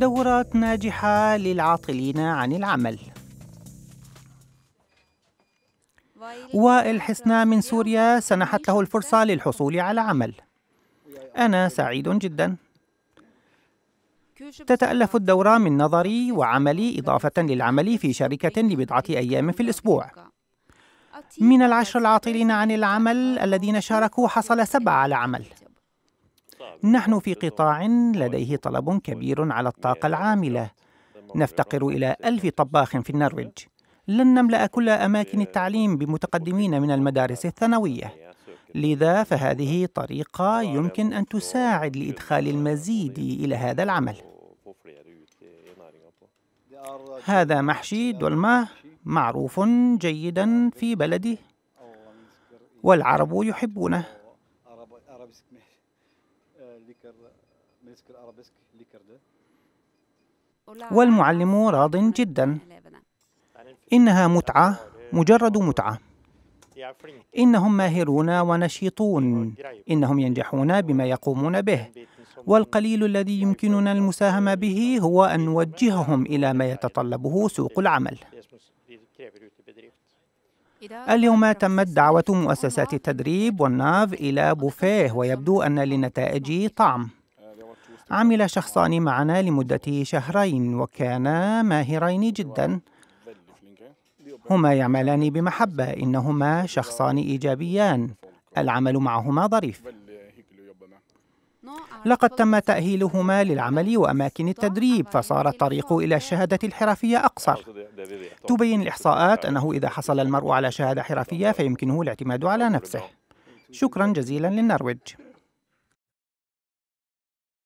دورات ناجحة للعاطلين عن العمل وائل حسنا من سوريا سنحت له الفرصة للحصول على عمل أنا سعيد جدا تتألف الدورة من نظري وعملي إضافة للعمل في شركة لبضعة أيام في الأسبوع من العشر العاطلين عن العمل الذين شاركوا حصل سبعة على عمل نحن في قطاع لديه طلب كبير على الطاقة العاملة نفتقر إلى ألف طباخ في النرويج لن نملأ كل أماكن التعليم بمتقدمين من المدارس الثانوية لذا فهذه طريقة يمكن أن تساعد لإدخال المزيد إلى هذا العمل هذا محشي دولما معروف جيدا في بلده والعرب يحبونه والمعلم راض جدا إنها متعة مجرد متعة إنهم ماهرون ونشيطون إنهم ينجحون بما يقومون به والقليل الذي يمكننا المساهمة به هو أن نوجههم إلى ما يتطلبه سوق العمل اليوم تمت دعوة مؤسسات التدريب والناف إلى بوفيه ويبدو أن للنتائج طعم عمل شخصان معنا لمدة شهرين وكانا ماهرين جدا هما يعملان بمحبة إنهما شخصان إيجابيان العمل معهما ظريف لقد تم تأهيلهما للعمل وأماكن التدريب فصار الطريق إلى الشهادة الحرفية أقصر تبين الإحصاءات أنه إذا حصل المرء على شهادة حرفية فيمكنه الاعتماد على نفسه شكرا جزيلا للنرويج